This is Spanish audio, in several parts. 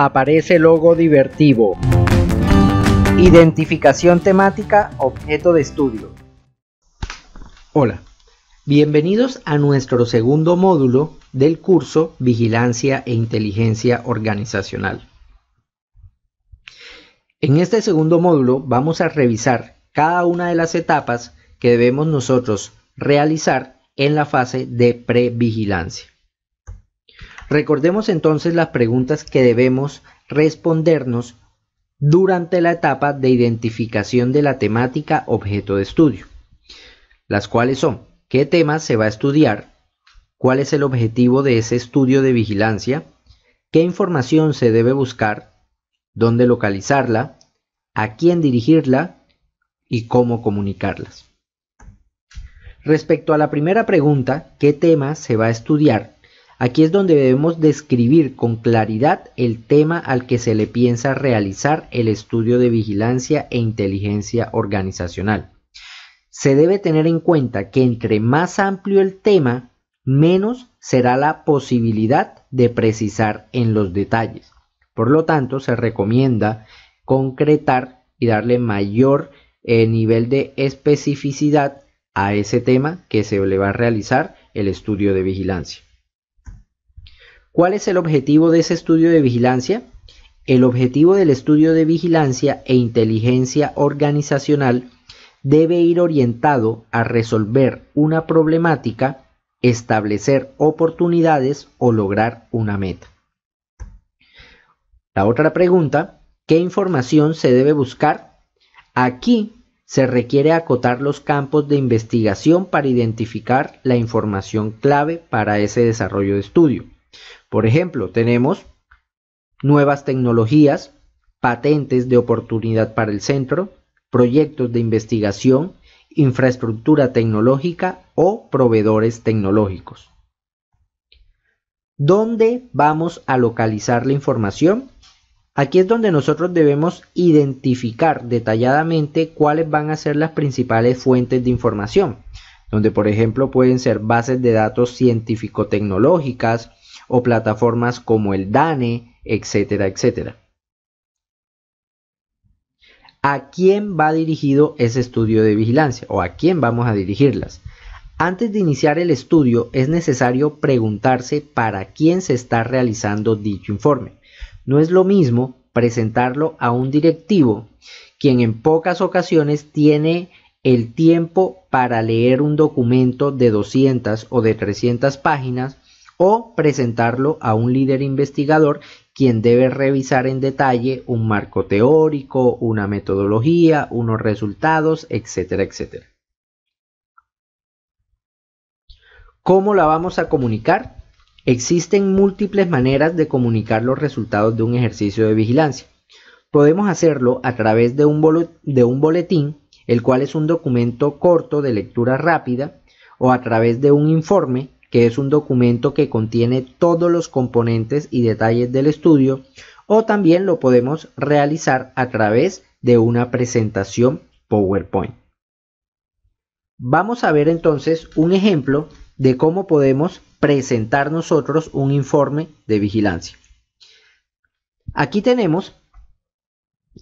aparece logo divertido. Identificación temática, objeto de estudio. Hola, bienvenidos a nuestro segundo módulo del curso Vigilancia e Inteligencia Organizacional. En este segundo módulo vamos a revisar cada una de las etapas que debemos nosotros realizar en la fase de previgilancia. Recordemos entonces las preguntas que debemos respondernos durante la etapa de identificación de la temática objeto de estudio, las cuales son qué tema se va a estudiar, cuál es el objetivo de ese estudio de vigilancia, qué información se debe buscar, dónde localizarla, a quién dirigirla y cómo comunicarlas. Respecto a la primera pregunta, ¿qué tema se va a estudiar? Aquí es donde debemos describir con claridad el tema al que se le piensa realizar el estudio de vigilancia e inteligencia organizacional. Se debe tener en cuenta que entre más amplio el tema, menos será la posibilidad de precisar en los detalles. Por lo tanto, se recomienda concretar y darle mayor eh, nivel de especificidad a ese tema que se le va a realizar el estudio de vigilancia. ¿Cuál es el objetivo de ese estudio de vigilancia? El objetivo del estudio de vigilancia e inteligencia organizacional debe ir orientado a resolver una problemática, establecer oportunidades o lograr una meta. La otra pregunta, ¿qué información se debe buscar? Aquí se requiere acotar los campos de investigación para identificar la información clave para ese desarrollo de estudio. Por ejemplo, tenemos nuevas tecnologías, patentes de oportunidad para el centro, proyectos de investigación, infraestructura tecnológica o proveedores tecnológicos. ¿Dónde vamos a localizar la información? Aquí es donde nosotros debemos identificar detalladamente cuáles van a ser las principales fuentes de información, donde por ejemplo pueden ser bases de datos científico-tecnológicas, o plataformas como el DANE, etcétera, etcétera. ¿A quién va dirigido ese estudio de vigilancia o a quién vamos a dirigirlas? Antes de iniciar el estudio es necesario preguntarse para quién se está realizando dicho informe. No es lo mismo presentarlo a un directivo, quien en pocas ocasiones tiene el tiempo para leer un documento de 200 o de 300 páginas o presentarlo a un líder investigador quien debe revisar en detalle un marco teórico, una metodología, unos resultados, etcétera, etcétera. ¿Cómo la vamos a comunicar? Existen múltiples maneras de comunicar los resultados de un ejercicio de vigilancia. Podemos hacerlo a través de un, de un boletín, el cual es un documento corto de lectura rápida, o a través de un informe, que es un documento que contiene todos los componentes y detalles del estudio, o también lo podemos realizar a través de una presentación PowerPoint. Vamos a ver entonces un ejemplo de cómo podemos presentar nosotros un informe de vigilancia. Aquí tenemos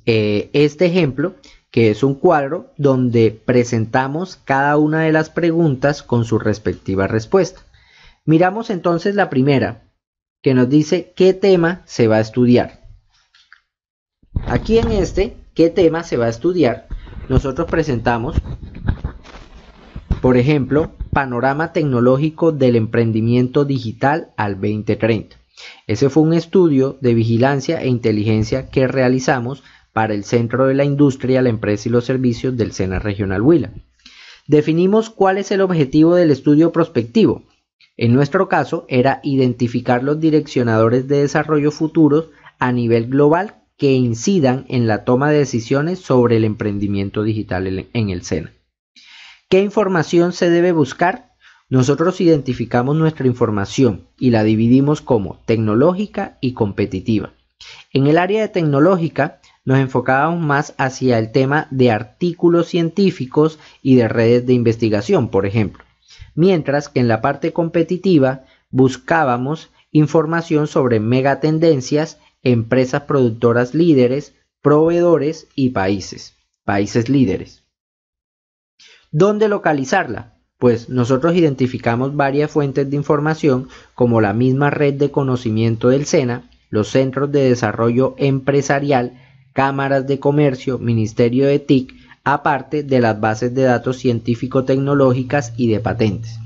eh, este ejemplo que es un cuadro donde presentamos cada una de las preguntas con su respectiva respuesta. Miramos entonces la primera, que nos dice qué tema se va a estudiar. Aquí en este, qué tema se va a estudiar, nosotros presentamos, por ejemplo, panorama tecnológico del emprendimiento digital al 2030. Ese fue un estudio de vigilancia e inteligencia que realizamos para el Centro de la Industria, la Empresa y los Servicios del SENA Regional Huila. Definimos cuál es el objetivo del estudio prospectivo, en nuestro caso era identificar los direccionadores de desarrollo futuros a nivel global que incidan en la toma de decisiones sobre el emprendimiento digital en el SENA. ¿Qué información se debe buscar? Nosotros identificamos nuestra información y la dividimos como tecnológica y competitiva. En el área de tecnológica nos enfocábamos más hacia el tema de artículos científicos y de redes de investigación, por ejemplo. Mientras que en la parte competitiva buscábamos información sobre megatendencias, empresas productoras líderes, proveedores y países, países líderes. ¿Dónde localizarla? Pues nosotros identificamos varias fuentes de información como la misma red de conocimiento del SENA, los centros de desarrollo empresarial, cámaras de comercio, Ministerio de TIC, aparte de las bases de datos científico-tecnológicas y de patentes.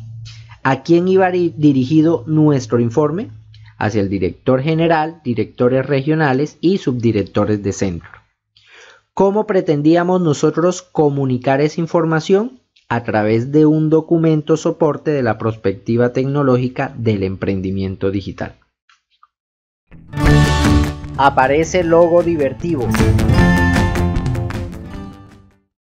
¿A quién iba dirigido nuestro informe? Hacia el director general, directores regionales y subdirectores de centro. ¿Cómo pretendíamos nosotros comunicar esa información? A través de un documento soporte de la perspectiva tecnológica del emprendimiento digital. Aparece logo divertido.